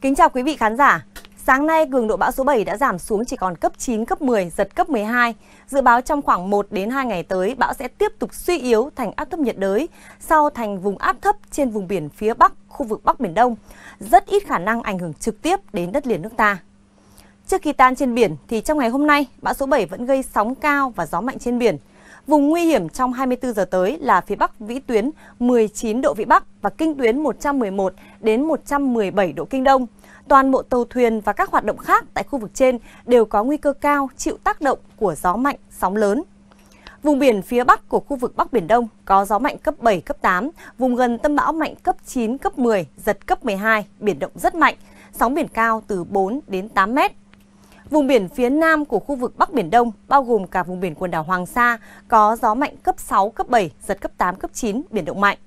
Kính chào quý vị khán giả. Sáng nay, cường độ bão số 7 đã giảm xuống chỉ còn cấp 9, cấp 10, giật cấp 12. Dự báo trong khoảng 1 đến 2 ngày tới, bão sẽ tiếp tục suy yếu thành áp thấp nhiệt đới, sau thành vùng áp thấp trên vùng biển phía Bắc, khu vực Bắc Biển Đông. Rất ít khả năng ảnh hưởng trực tiếp đến đất liền nước ta. Trước khi tan trên biển thì trong ngày hôm nay, bão số 7 vẫn gây sóng cao và gió mạnh trên biển. Vùng nguy hiểm trong 24 giờ tới là phía Bắc vĩ tuyến 19 độ Vĩ Bắc và kinh tuyến 111 đến 117 độ Kinh Đông. Toàn bộ tàu thuyền và các hoạt động khác tại khu vực trên đều có nguy cơ cao chịu tác động của gió mạnh, sóng lớn. Vùng biển phía Bắc của khu vực Bắc Biển Đông có gió mạnh cấp 7, cấp 8, vùng gần tâm bão mạnh cấp 9, cấp 10, giật cấp 12, biển động rất mạnh, sóng biển cao từ 4 đến 8 mét, Vùng biển phía nam của khu vực Bắc Biển Đông, bao gồm cả vùng biển quần đảo Hoàng Sa, có gió mạnh cấp 6, cấp 7, giật cấp 8, cấp 9, biển động mạnh.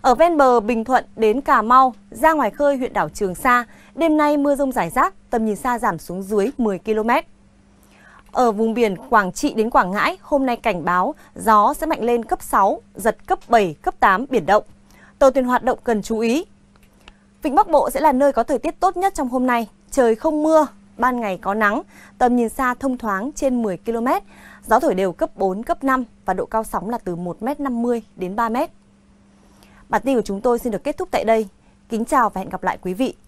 Ở ven bờ Bình Thuận đến Cà Mau, ra ngoài khơi huyện đảo Trường Sa, đêm nay mưa rông rải rác, tầm nhìn xa giảm xuống dưới 10 km. Ở vùng biển Quảng Trị đến Quảng Ngãi, hôm nay cảnh báo gió sẽ mạnh lên cấp 6, giật cấp 7, cấp 8, biển động. Tàu thuyền hoạt động cần chú ý. Vịnh Bắc Bộ sẽ là nơi có thời tiết tốt nhất trong hôm nay, trời không mưa, ban ngày có nắng, tầm nhìn xa thông thoáng trên 10 km, gió thổi đều cấp 4, cấp 5 và độ cao sóng là từ 1m50 đến 3m. Bản tin của chúng tôi xin được kết thúc tại đây. Kính chào và hẹn gặp lại quý vị